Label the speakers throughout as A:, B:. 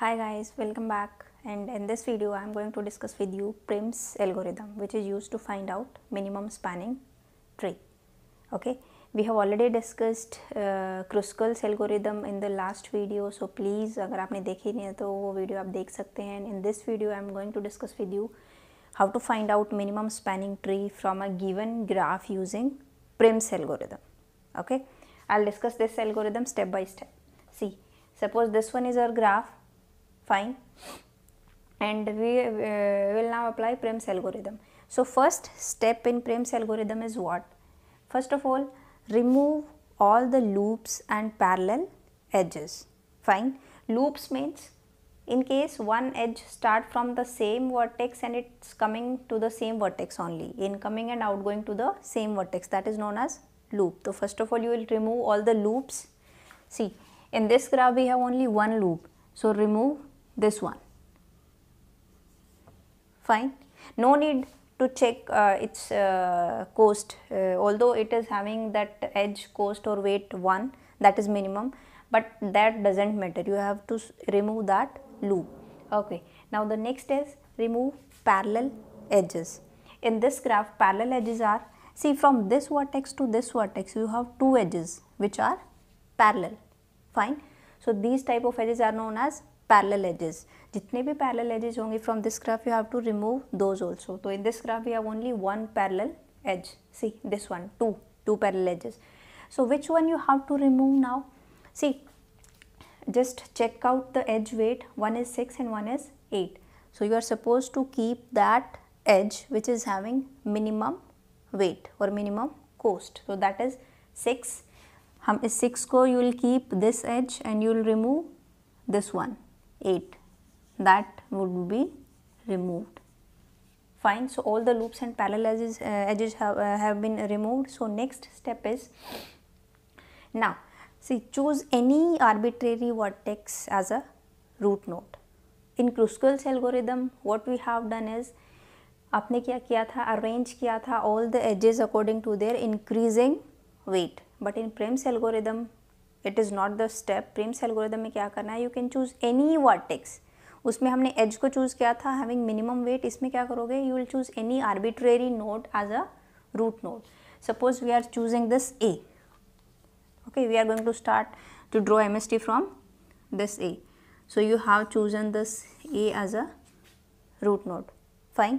A: Hi guys, welcome back and in this video I am going to discuss with you Prim's algorithm which is used to find out minimum spanning tree. Okay, we have already discussed uh, Kruskal's algorithm in the last video so please if you have नहीं है तो वो video and in this video I am going to discuss with you how to find out minimum spanning tree from a given graph using Prim's algorithm. Okay, I'll discuss this algorithm step by step. See, suppose this one is our graph fine and we uh, will now apply Prim's algorithm. So, first step in Prim's algorithm is what? First of all, remove all the loops and parallel edges. Fine. Loops means in case one edge start from the same vertex and it's coming to the same vertex only, incoming and outgoing to the same vertex that is known as loop. So, first of all you will remove all the loops. See, in this graph we have only one loop. So, remove this one fine no need to check uh, its uh, cost uh, although it is having that edge cost or weight 1 that is minimum but that doesn't matter you have to remove that loop okay now the next is remove parallel edges in this graph parallel edges are see from this vertex to this vertex you have two edges which are parallel fine so these type of edges are known as parallel edges jitne bhi parallel edges honge from this graph you have to remove those also so in this graph we have only one parallel edge see this one two two parallel edges so which one you have to remove now see just check out the edge weight one is 6 and one is 8 so you are supposed to keep that edge which is having minimum weight or minimum cost so that is 6 हम इस six को you will keep this edge and you will remove this 8 that would be removed fine so all the loops and parallel edges, uh, edges have, uh, have been removed so next step is now see choose any arbitrary vertex as a root node in Kruskal's algorithm what we have done is आपने क्या किया था Arrange किया था all the edges according to their increasing weight. But in Prim's algorithm. It is not the step Prim's algorithm में क्या करना है you can choose any vertex उसमें हमने एज को चूज़ किया था हैविंग मिनिमम वेट इसमें क्या करोगे you will choose any arbitrary node as a root node. Suppose we are choosing this A. Okay, we are going to start to draw MST from this A. So you have chosen this A as a root node. Fine.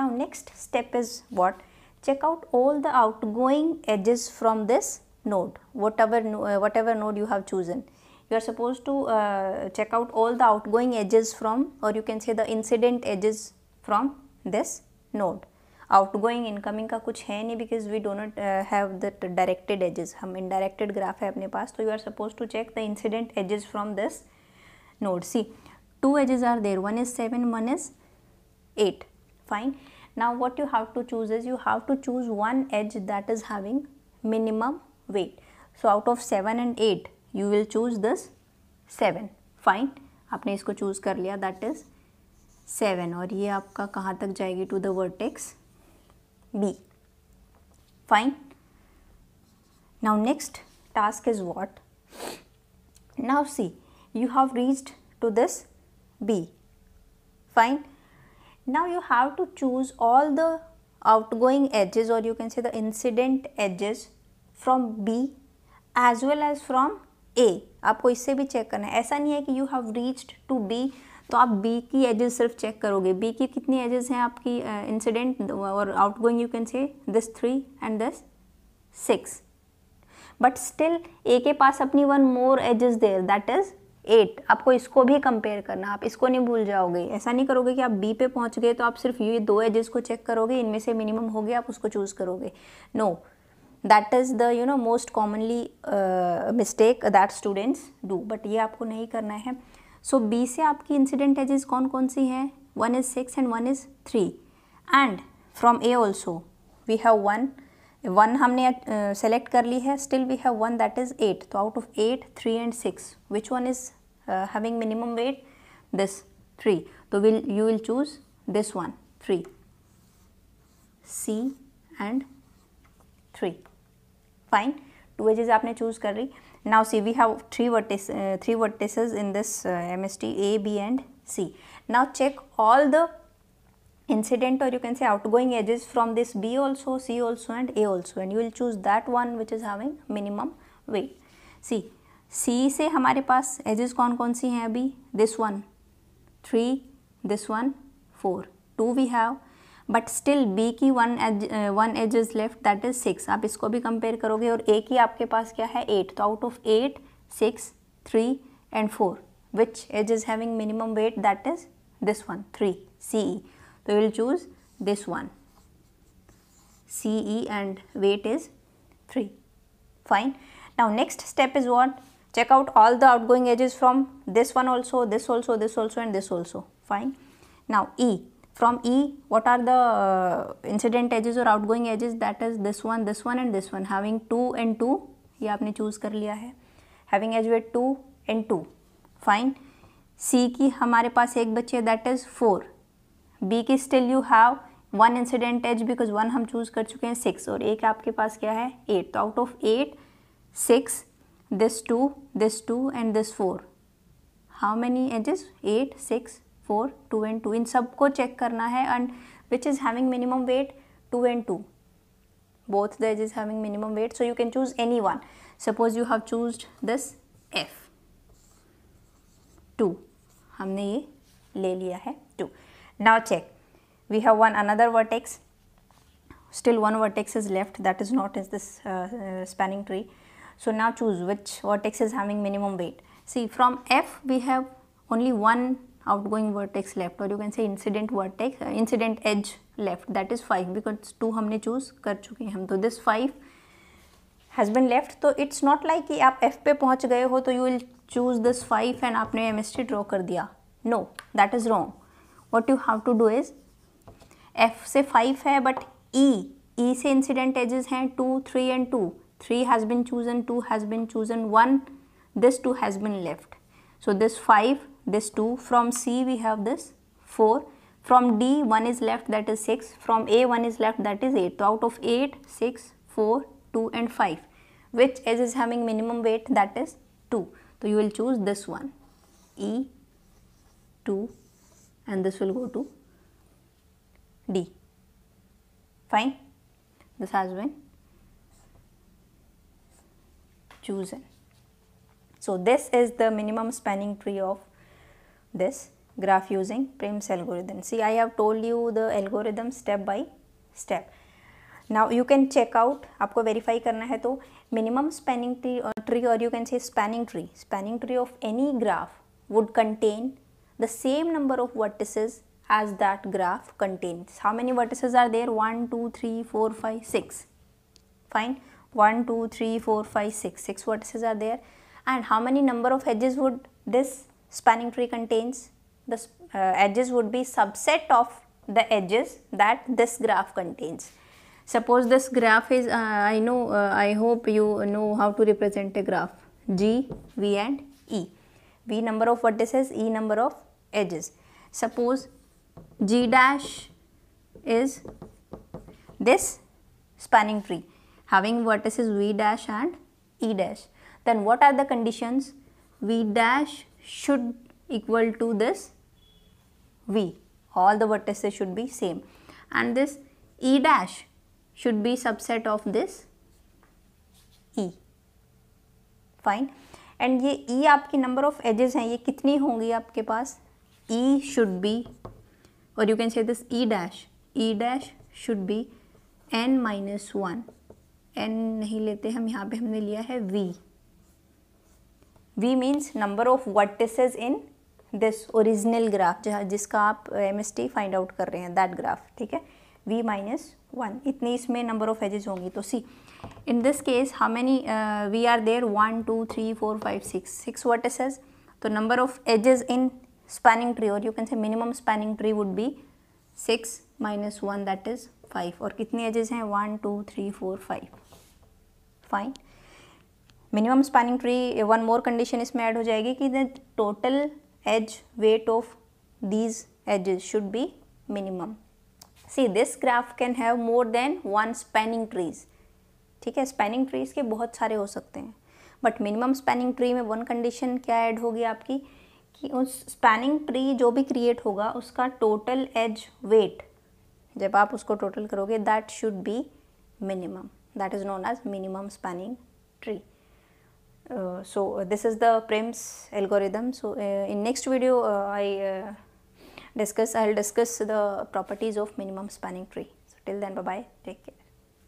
A: Now next step is what? Check out all the outgoing edges from this node whatever uh, whatever node you have chosen you are supposed to uh, check out all the outgoing edges from or you can say the incident edges from this node Outgoing, incoming का कुछ है नहीं because we do not have the directed edges. हम indirected graph है अपने पास So you are supposed to check the incident edges from this node. See, two edges are there one is 7 one is 8 fine now what you have to choose is you have to choose one edge that is having minimum weight. So out of 7 and 8 you will choose this 7 Fine. आपने इसको choose कर लिया that is seven और ये आपका कहाँ तक जाएगी to the vertex B fine Now next task is what now see you have reached to now you have to choose all the outgoing edges or you can say the incident edges from B as well as from A आपको इससे भी check करना है ऐसा नहीं है कि you have reached to B तो आप बी की एजेस सिर्फ चेक करोगे बी की कितनी एजेस हैं आपकी इंसिडेंट uh, और outgoing you can say this three and this six but still A के पास अपनी one more edges there that is eight आपको इसको भी कंपेयर करना आप इसको नहीं भूल जाओगे ऐसा नहीं करोगे कि आप बी पे पहुंच गए तो आप सिर्फ ये दो एजेस को चेक करोगे इनमें से मिनिमम हो गया आप उसको चूज़ करोगे no no. that is the you know most commonly uh, mistake that students do but ye aapko nahi karna hai so b se incident edges kon kon si hai one is 6 and one is 3 and from a also we have one one humne uh, select kar li hai still we have one that is 8 so out of 8 3 and 6 which one is uh, having minimum weight this 3 so will you will choose this one 3 c and 3 fine two edges आपने choose कर ली now see we have three vertices three vertices in this M S T A B and C now check all the incident और you can say outgoing edges from this B also C also and A also and you will choose that one which is having minimum weight C C से हमारे पास एजेस कौन कौन सी हैं अभी this one three this one four two we have but still B की one edge one edge is left that is six आप इसको भी कंपेयर करोगे और ए की आपके पास क्या है एट तो out of eight six three and four which edge is having minimum weight that is this one three C E तो will choose this one C E and weight is three fine now next step is what check out all the outgoing edges from this one also this also this also and this also fine now E from E what are the uh, incident edges or outgoing edges that is this one this one and this one having 2 and 2 ye aapne choose kar liya hai having edge weight 2 and 2 fine C ki hamare paas ek bache that is 4 B ki still you have one incident edge because one हम चूज कर चुके हैं six और एक आपके पास क्या है एट तो out of eight six this two this two and this four how many edges eight six two, and two. In इन सबको चेक करना है and which is having minimum weight two and two both the edges having minimum weight so you can choose any one suppose you have chosen this f 2 हमने ये ले लिया है 2 now check we have one another vertex still one vertex is left that is not in this uh, uh, spanning tree so now choose which vertex is having minimum weight see from f we have only one outgoing vertex left or you can say incident vertex uh, incident edge left that is 5 because 2 हमने choose कर चुके हैं हम तो this 5 has been left तो it's not like कि आप f पे पहुंच गए हो तो you will choose this 5 and आपने MST draw कर दिया no that is wrong what you have to do is f से 5 है but e e से incident edges हैं 2 3 and 2 3 has been chosen 2 has been chosen 1 this 2 has been left so this 5 this 2. From C we have this 4. From D 1 is left that is 6. From A 1 is left that is 8. So out of 8, 6, 4, 2 and 5. Which is having minimum weight that is 2. So you will choose this one E 2 and this will go to D. Fine. This has been chosen. So this is the minimum spanning tree of this graph using Prim's algorithm. See I have told you the algorithm step by step. Now you can check out आपको verify करना है तो minimum spanning tree or uh, tree or you can say spanning tree spanning tree of any graph would contain the same number of vertices as that graph contains. How many vertices are there? 1, 2, 3, 4, 5, 6. Fine. 1, 2, 3, 4, 5, 6. 6 vertices are there. And how many number of edges would this spanning tree contains. The uh, edges would be subset of the edges that this graph contains. Suppose this graph is, uh, I know, uh, I hope you know how to represent a graph G, V and E. V number of vertices, E number of edges. Suppose G dash is this spanning tree having vertices V dash and E dash. Then what are the conditions? V dash should equal to this V. All the vertices should be same. And this E dash should be subset of this E. Fine. and ye E aapke number of edges hain ye kitni hongi aapke paas E should be or you can say this E dash. E dash should be n minus 1 n nahi lete hum yahan pe humne liya hai V. v means number of vertices in this original graph जहाँ जिसका आप M S T find out कर रहे हैं that graph ठीक है we minus one इतनी इसमें नंबर ऑफ एजेज होंगी तो see in this case how many V are there one two three four five six six vertices तो number of edges in spanning tree और you can say minimum spanning tree would be six minus one that is five और कितनी edges हैं one two three four five fine minimum spanning tree one more condition इसमें add हो जाएगी कि the total edge weight of these as should be minimum see this graph can have more than one spanning trees ठीक है spanning trees के बहुत सारे हो सकते हैं बट मिनिमम स्पैनिंग ट्री में वन कंडीशन क्या ऐड होगी आपकी कि उस स्पैनिंग ट्री जो भी क्रिएट होगा उसका टोटल एज वेट जब आप उसको टोटल करोगे that should be minimum that is known as minimum spanning tree Uh, so uh, this is the PRIMS algorithm. So uh, in next video uh, I discuss I will discuss the properties of minimum spanning tree. So till then bye bye take care.